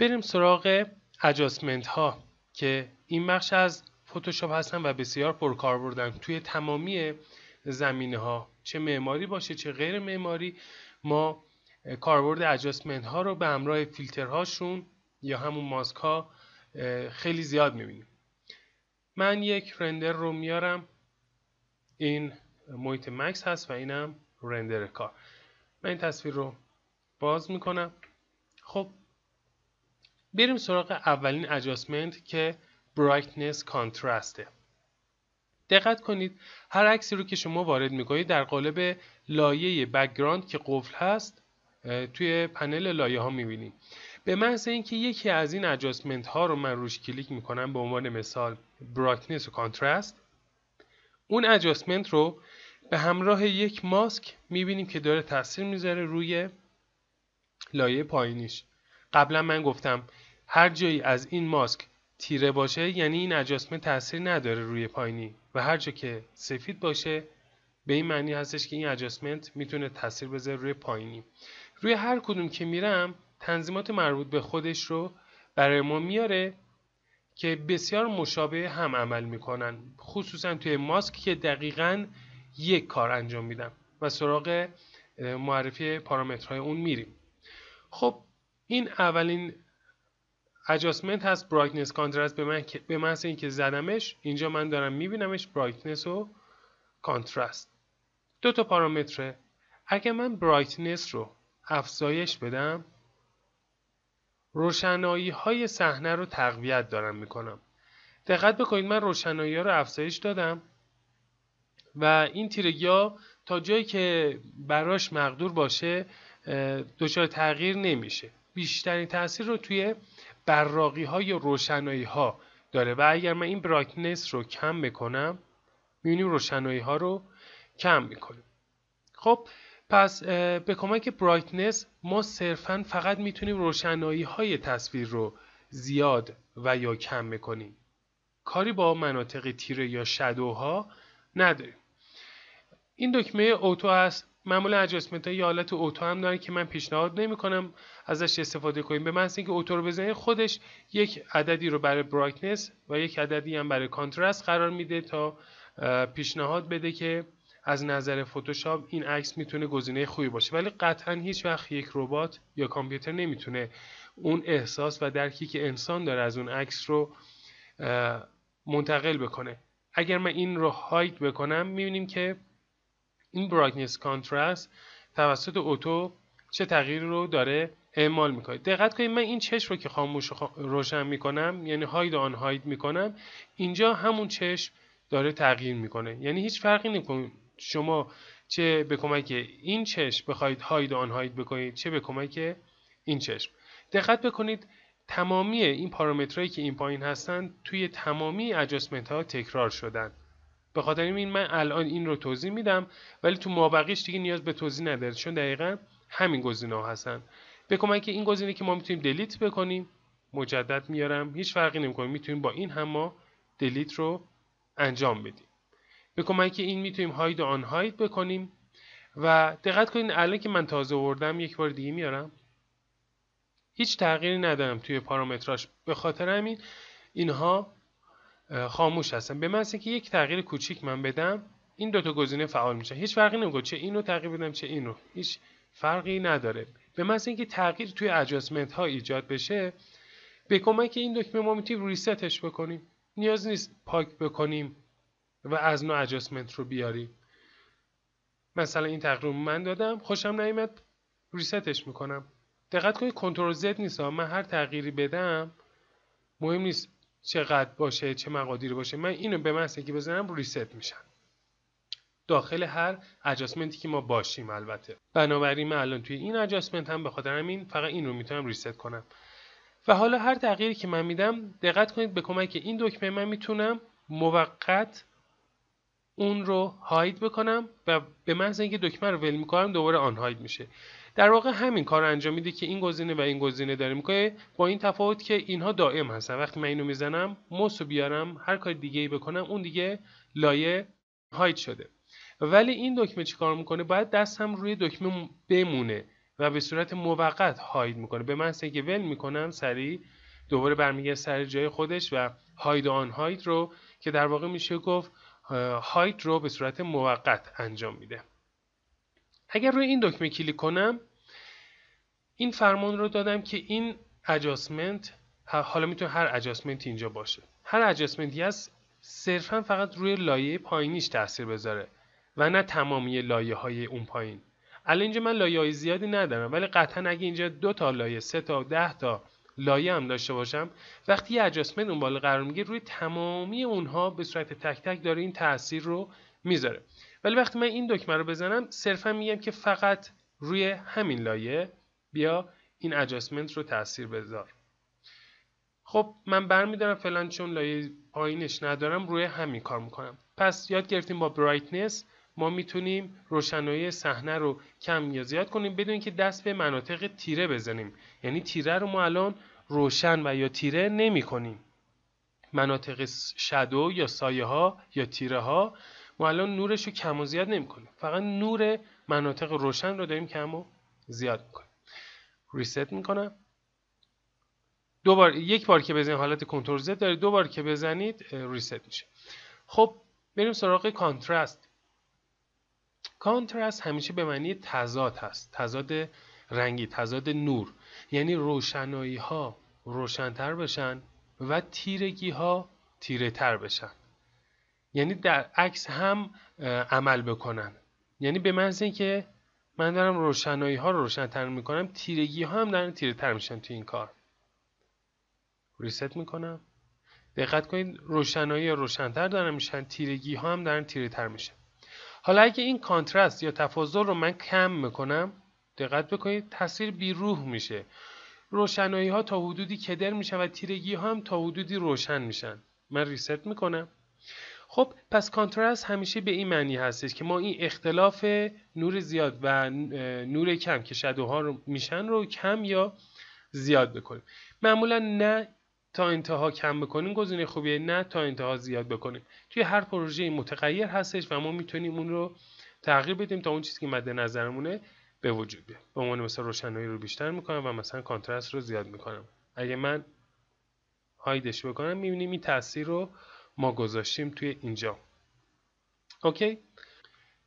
بریم سراغ اجاسمنت ها که این بخش از فتوشاپ هستن و بسیار پرکاربردن توی تمامی زمینه ها چه معماری باشه چه غیر معماری ما کاربرد اجاسمنت ها رو به همراه فیلترهاشون یا همون ماسک ها خیلی زیاد میبینیم من یک رندر رو میارم این محیط مکس هست و اینم رندر کار من این تصویر رو باز میکنم خب بریم سراغ اولین اجاسمنت که برایتنس کانترسته دقت کنید هر عکسی رو که شما وارد میکنید در قالب لایه بکگراند که قفل هست توی پنل لایه ها میبینیم به محض اینکه یکی از این اجاسمنت ها رو من روش کلیک میکنم به عنوان مثال برایتنس و کانترست اون اجاسمنت رو به همراه یک ماسک میبینیم که داره تاثیر میذاره روی لایه پایینیش قبلا من گفتم هر جایی از این ماسک تیره باشه یعنی این اجاسمه تاثیر نداره روی پایینی و هر جا که سفید باشه به این معنی هستش که این اجاسمنت میتونه تاثیر بذاره روی پایینی روی هر کدوم که میرم تنظیمات مربوط به خودش رو برای ما میاره که بسیار مشابه هم عمل میکنن خصوصا توی ماسک که دقیقا یک کار انجام میدم و سراغ معرفی پارامترهای اون میریم خب این اولین اجاسمنت هست برایتنس کانترست به من به اینکه زدمش اینجا من دارم میبینمش برایتنس و کانترست دو تا پارامتره اگه من برایتنس رو افزایش بدم روشنایی های صحنه رو تقویت دارم میکنم دقت بکنید من روشنایی ها رو افزایش دادم و این تیرگی ها تا جایی که براش مقدور باشه دچار تغییر نمیشه بیشترین تاثیر رو توی براقی های روشنایی ها داره و اگر من این برایتنس رو کم بکنم میبینیم روشنایی ها رو کم میکنیم خب پس به کمک برایتنس ما صرفا فقط میتونیم روشنایی های تصویر رو زیاد و یا کم میکنیم کاری با مناطق تیره یا شدوها نداریم این دکمه اوتو است معمولا اجاسمنت های حالت اوتو هم دارن که من پیشنهاد نمیکنم ازش استفاده کنیم به محض اینکه اوتو رو بزنید خودش یک عددی رو برای برایتنس و یک عددی هم برای کانترست قرار میده تا پیشنهاد بده که از نظر فتوشاپ این عکس میتونه گزینه خوبی باشه ولی قطعا هیچ وقت یک ربات یا کامپیوتر نمیتونه اون احساس و درکی که انسان داره از اون عکس رو منتقل بکنه اگر من این رو هاید بکنم میبینیم که این برایتنس کانترست توسط اوتو چه تغییری رو داره اعمال میکنه دقت کنید من این چشم رو که خاموش روشن میکنم یعنی هاید آن هاید میکنم اینجا همون چشم داره تغییر میکنه یعنی هیچ فرقی نمیکنه شما چه به کمک این چشم بخواید هاید آن هاید بکنید چه به کمک این چشم دقت بکنید تمامی این پارامترهایی که این پایین هستن توی تمامی اجاسمنت ها تکرار شدن به خاطر این من الان این رو توضیح میدم ولی تو مابقیش دیگه نیاز به توضیح نداره چون دقیقا همین گزینه ها هستن به کمک این گزینه که ما میتونیم دلیت بکنیم مجدد میارم هیچ فرقی نمیکنه میتونیم با این هم ما دلیت رو انجام بدیم به کمک این میتونیم هاید و آن هاید بکنیم و دقت کنین الان که من تازه آوردم یک بار دیگه میارم هیچ تغییری ندارم توی پارامتراش به خاطر همین اینها خاموش هستن به من که یک تغییر کوچیک من بدم این دوتا گزینه فعال میشه. هیچ فرقی نمیکنه چه اینو تغییر بدم چه اینو هیچ فرقی نداره به من اینکه تغییر توی اجاسمنت ها ایجاد بشه به کمک این دکمه ما میتونیم ریستش بکنیم نیاز نیست پاک بکنیم و از نو اجاسمنت رو بیاریم مثلا این تقریب من دادم خوشم نیامد ریستش میکنم دقت کنید کنترل زد نیست من هر تغییری بدم مهم نیست چقدر باشه چه مقادیر باشه من اینو به من که بزنم ریست میشن داخل هر اجاسمنتی که ما باشیم البته بنابراین من الان توی این اجاسمنت هم به خاطر همین فقط این رو میتونم ریست کنم و حالا هر تغییری که من میدم دقت کنید به کمک این دکمه من میتونم موقت اون رو هاید بکنم و به محض اینکه دکمه رو ول میکنم دوباره آن هاید میشه در واقع همین کار انجام میده که این گزینه و این گزینه داره میکنه با این تفاوت که اینها دائم هستن وقتی من اینو میزنم موس رو بیارم هر کار دیگه ای بکنم اون دیگه لایه هاید شده ولی این دکمه چیکار میکنه باید دستم روی دکمه بمونه و به صورت موقت هاید میکنه به من که ول میکنم سریع دوباره برمیگرده سر جای خودش و هاید آن هاید رو که در واقع میشه گفت هاید رو به صورت موقت انجام میده اگر روی این دکمه کلیک کنم این فرمان رو دادم که این اجاسمنت حالا میتونه هر اجاسمنت اینجا باشه هر اجاسمنتی هست صرفا فقط روی لایه پایینیش تاثیر بذاره و نه تمامی لایه های اون پایین الان اینجا من لایه زیادی ندارم ولی قطعا اگه اینجا دو تا لایه سه تا ده تا لایه هم داشته باشم وقتی یه اجاسمنت اون بالا قرار میگیره روی تمامی اونها به صورت تک تک داره این تاثیر رو میذاره ولی وقتی من این دکمه رو بزنم صرفا میگم که فقط روی همین لایه بیا این اجاسمنت رو تاثیر بذار خب من برمیدارم فلان چون لایه پایینش ندارم روی همین کار میکنم پس یاد گرفتیم با برایتنس ما میتونیم روشنایی صحنه رو کم یا زیاد کنیم بدون که دست به مناطق تیره بزنیم یعنی تیره رو ما الان روشن و یا تیره نمی کنیم مناطق شدو یا سایه ها یا تیره ها ما الان نورش رو کم و زیاد نمیکنیم فقط نور مناطق روشن رو داریم کم و زیاد میکنیم ریست میکنم دو یک بار که بزنید حالت کنترل زد داره دو بار که بزنید ریست میشه خب بریم سراغ کانترست کانترست همیشه به معنی تضاد هست تضاد رنگی تضاد نور یعنی روشنایی ها روشنتر بشن و تیرگی ها تیره تر بشن یعنی در عکس هم عمل بکنن یعنی به محض اینکه من دارم روشنایی ها رو روشنتر میکنم تیرگی ها هم دارن تیره تر میشن تو این کار ریست میکنم دقت کنید روشنایی ها روشنتر دارن میشن تیرگی ها هم دارن تیره تر میشن حالا اگه این کانترست یا تفاضل رو من کم میکنم دقت بکنید تصویر بیروح میشه روشنایی ها تا حدودی کدر میشن و تیرگی ها هم تا حدودی روشن میشن من ریست میکنم خب پس کنتراست همیشه به این معنی هستش که ما این اختلاف نور زیاد و نور کم که شدوها رو میشن رو کم یا زیاد بکنیم معمولا نه تا انتها کم بکنیم گزینه خوبیه نه تا انتها زیاد بکنیم توی هر پروژه متغیر هستش و ما میتونیم اون رو تغییر بدیم تا اون چیزی که مد نظرمونه به وجود بیاد به عنوان مثلا روشنایی رو بیشتر میکنم و مثلا کانتراست رو زیاد میکنم اگه من هایدش بکنم میبینیم این تاثیر رو ما گذاشتیم توی اینجا اوکی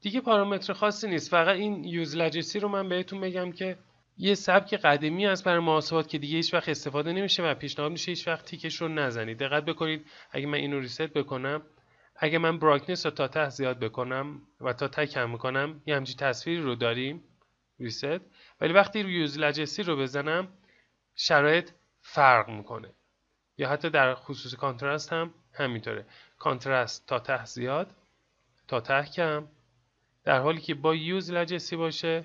دیگه پارامتر خاصی نیست فقط این یوز لجسی رو من بهتون بگم که یه سبک قدیمی است برای محاسبات که دیگه هیچ وقت استفاده نمیشه و پیشنهاد میشه هیچ وقت تیکش رو نزنید دقت بکنید اگه من اینو ریست بکنم اگه من برایتنس رو تا ته زیاد بکنم و تا ته کم میکنم یه همچین تصویری رو داریم ریست ولی وقتی یوز لجسی رو بزنم شرایط فرق میکنه یا حتی در خصوص کانترست هم همینطوره کانترست تا ته زیاد تا ته کم در حالی که با یوز لجسی باشه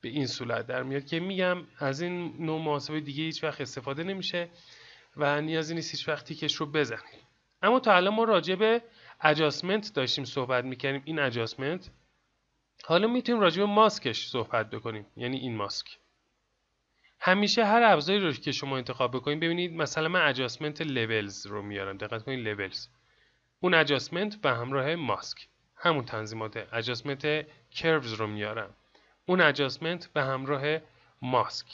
به این صورت در میاد که میگم از این نوع محاسبه دیگه هیچ وقت استفاده نمیشه و نیازی نیست هیچ وقت تیکش رو بزنیم. اما تا الان ما راجع به اجاسمنت داشتیم صحبت میکردیم این اجاسمنت حالا میتونیم راجع به ماسکش صحبت بکنیم یعنی این ماسک همیشه هر ابزاری رو که شما انتخاب بکنید ببینید مثلا من اجاسمنت لولز رو میارم دقت کنید لولز اون اجاسمنت به همراه ماسک همون تنظیمات اجاسمنت کروز رو میارم اون اجاسمنت به همراه ماسک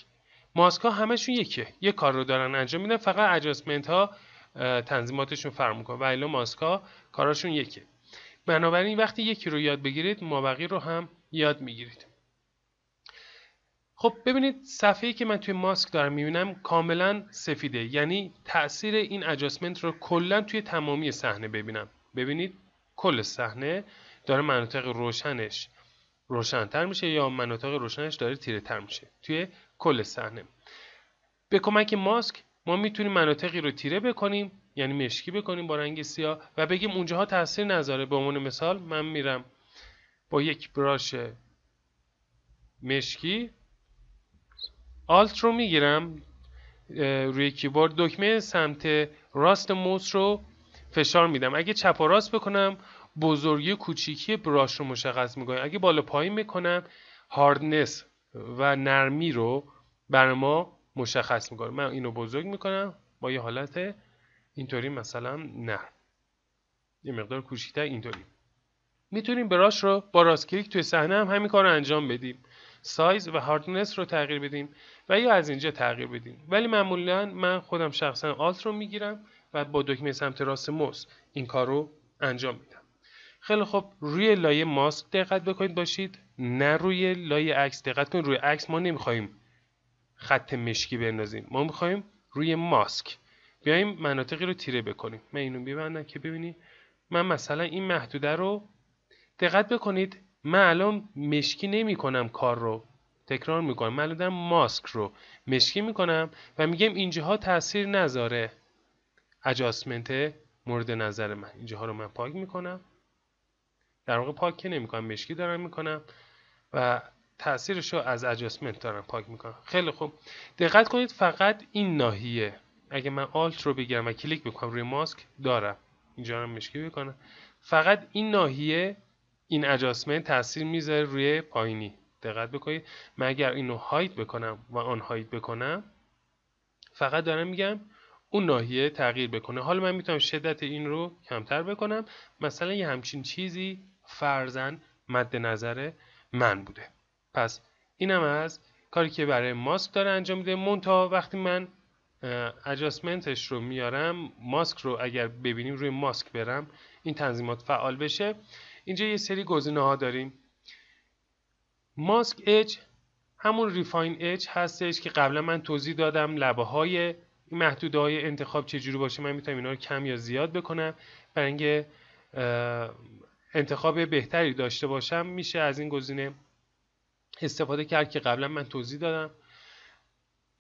ماسک ها همشون یکیه یه کار رو دارن انجام میدن فقط اجاسمنت ها تنظیماتشون فرق میکنه و الا ماسک ها کاراشون یکیه بنابراین وقتی یکی رو یاد بگیرید مابقی رو هم یاد میگیرید خب ببینید صفحه‌ای که من توی ماسک دارم می‌بینم کاملا سفیده یعنی تاثیر این اجاسمنت رو کلا توی تمامی صحنه ببینم ببینید کل صحنه داره مناطق روشنش روشنتر میشه یا مناطق روشنش داره تیره تر میشه توی کل صحنه به کمک ماسک ما میتونیم مناطقی رو تیره بکنیم یعنی مشکی بکنیم با رنگ سیاه و بگیم اونجاها تاثیر نذاره به عنوان مثال من میرم با یک براش مشکی آلت رو میگیرم روی کیبورد دکمه سمت راست موس رو فشار میدم اگه چپ و راست بکنم بزرگی کوچیکی براش رو مشخص میکنم اگه بالا پایین میکنم هاردنس و نرمی رو بر ما مشخص میکنم من اینو بزرگ میکنم با یه حالت اینطوری مثلا نرم یه مقدار کوچیکتر اینطوری میتونیم براش رو با راست کلیک توی صحنه هم همین کار رو انجام بدیم سایز و هاردنس رو تغییر بدیم و یا از اینجا تغییر بدیم ولی معمولا من خودم شخصا آلت رو میگیرم و با دکمه سمت راست موس این کار رو انجام میدم خیلی خب روی لایه ماسک دقت بکنید باشید نه روی لایه عکس دقت کنید روی عکس ما نمیخوایم خط مشکی بندازیم ما میخوایم روی ماسک بیایم مناطقی رو تیره بکنیم من اینو ببندم که ببینید من مثلا این محدوده رو دقت بکنید من الان مشکی نمی کنم کار رو تکرار میکنم من الان ماسک رو مشکی میکنم و میگم اینجاها تاثیر نذاره اجاسمنت مورد نظر من اینجاها رو من پاک میکنم در واقع پاک که نمیکنم مشکی دارم میکنم و تاثیرش رو از اجاسمنت دارم پاک میکنم خیلی خوب دقت کنید فقط این ناحیه اگه من آلت رو بگیرم و کلیک بکنم روی ماسک دارم اینجا رو مشکی میکنم. فقط این ناحیه این اجاسمنت تاثیر میذاره روی پایینی دقت بکنید من اگر اینو هاید بکنم و آن هاید بکنم فقط دارم میگم اون ناحیه تغییر بکنه حالا من میتونم شدت این رو کمتر بکنم مثلا یه همچین چیزی فرزن مد نظر من بوده پس اینم از کاری که برای ماسک داره انجام میده مونتا وقتی من اجاسمنتش رو میارم ماسک رو اگر ببینیم روی ماسک برم این تنظیمات فعال بشه اینجا یه سری گزینه ها داریم ماسک اچ همون ریفاین اچ هستش که قبلا من توضیح دادم لبه های این های انتخاب چجوری باشه من میتونم اینا رو کم یا زیاد بکنم برای اینکه انتخاب بهتری داشته باشم میشه از این گزینه استفاده کرد که قبلا من توضیح دادم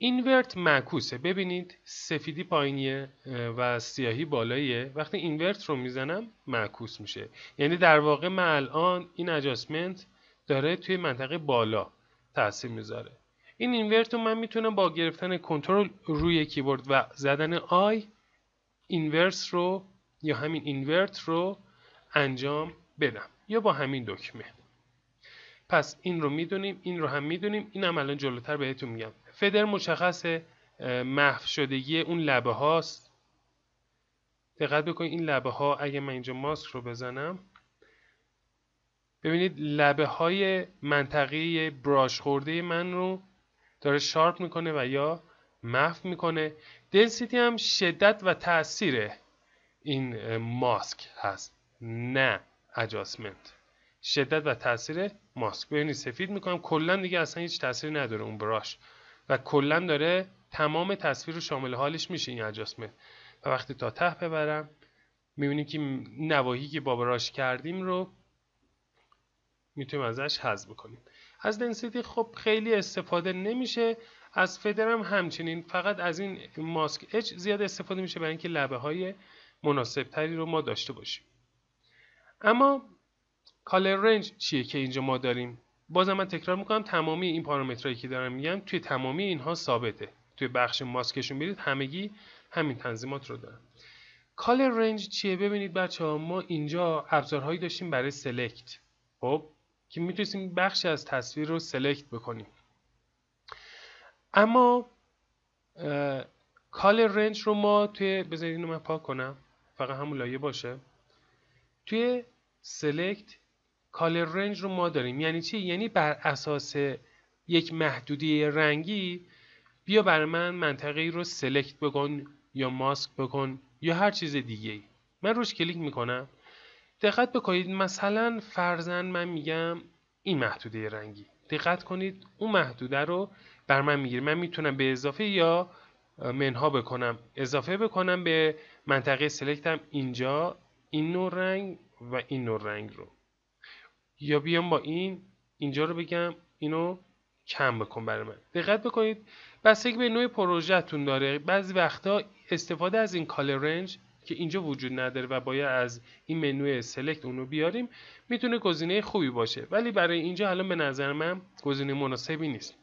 اینورت معکوسه ببینید سفیدی پایینیه و سیاهی بالاییه وقتی اینورت رو میزنم معکوس میشه یعنی در واقع من الان این اجاسمنت داره توی منطقه بالا تاثیر میذاره این اینورت رو من میتونم با گرفتن کنترل روی کیبورد و زدن آی اینورس رو یا همین اینورت رو انجام بدم یا با همین دکمه پس این رو میدونیم این رو هم میدونیم این هم الان جلوتر بهتون میگم فدر مشخص محو شدگی اون لبه هاست دقت بکنید این لبه ها اگه من اینجا ماسک رو بزنم ببینید لبه های براش خورده من رو داره شارپ میکنه و یا محو میکنه دنسیتی هم شدت و تاثیر این ماسک هست نه اجاسمنت شدت و تاثیر ماسک ببینید سفید میکنم کلا دیگه اصلا هیچ تاثیری نداره اون براش و کلا داره تمام تصویر رو شامل حالش میشه این اجاسمنت و وقتی تا ته ببرم میبینیم که نواهی که بابراش کردیم رو میتونیم ازش حذف بکنیم از دنسیتی خب خیلی استفاده نمیشه از فدر هم همچنین فقط از این ماسک اچ زیاد استفاده میشه برای اینکه لبه های مناسب رو ما داشته باشیم اما کالر رنج چیه که اینجا ما داریم بازم من تکرار میکنم تمامی این پارامترهایی که دارم میگم توی تمامی اینها ثابته توی بخش ماسکشون برید همگی همین تنظیمات رو دارن کال رنج چیه ببینید بچه ها ما اینجا ابزارهایی داشتیم برای سلکت خب که میتونستیم بخشی از تصویر رو سلکت بکنیم اما کال رنج رو ما توی بذارید اینو من پاک کنم فقط همون لایه باشه توی سلکت کالر رنج رو ما داریم یعنی چی یعنی بر اساس یک محدودی رنگی بیا بر من منطقه ای رو سلکت بکن یا ماسک بکن یا هر چیز دیگه ای من روش کلیک میکنم دقت بکنید مثلا فرزن من میگم این محدوده رنگی دقت کنید اون محدوده رو بر من میگیره من میتونم به اضافه یا منها بکنم اضافه بکنم به منطقه سلکتم اینجا این نوع رنگ و این نوع رنگ رو یا بیام با این اینجا رو بگم اینو کم بکن برای من دقت بکنید بستگی به نوع پروژهتون داره بعضی وقتا استفاده از این کالر رنج که اینجا وجود نداره و باید از این منو سلکت اونو بیاریم میتونه گزینه خوبی باشه ولی برای اینجا الان به نظر من گزینه مناسبی نیست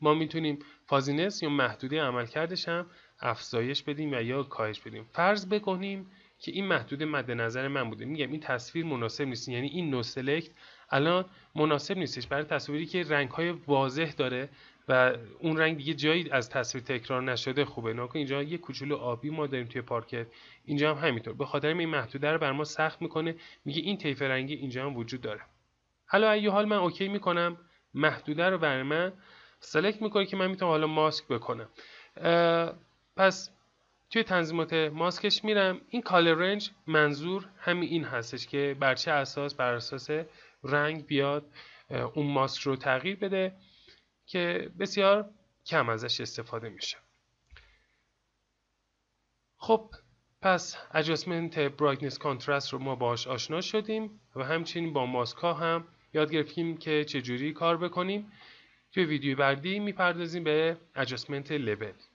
ما میتونیم فازینس یا محدوده عملکردش هم افزایش بدیم و یا کاهش بدیم فرض بکنیم که این محدود مد نظر من بوده میگم این تصویر مناسب نیست یعنی این نو سلکت الان مناسب نیستش برای تصویری که رنگ های واضح داره و اون رنگ دیگه جایی از تصویر تکرار نشده خوبه ناکن اینجا یه کوچولو آبی ما داریم توی پارکت اینجا هم همینطور به خاطر این محدوده رو بر ما سخت میکنه میگه این طیف رنگی اینجا هم وجود داره حالا ای حال من اوکی میکنم محدوده رو بر من سلکت میکنه که من میتونم حالا ماسک بکنم پس توی تنظیمات ماسکش میرم این کالر رنج منظور همین این هستش که بر چه اساس بر اساس رنگ بیاد اون ماسک رو تغییر بده که بسیار کم ازش استفاده میشه خب پس اجاسمنت برایتنس کانترست رو ما باهاش آشنا شدیم و همچنین با ماسک هم یاد گرفتیم که چجوری کار بکنیم توی ویدیو بعدی میپردازیم به اجاسمنت لبل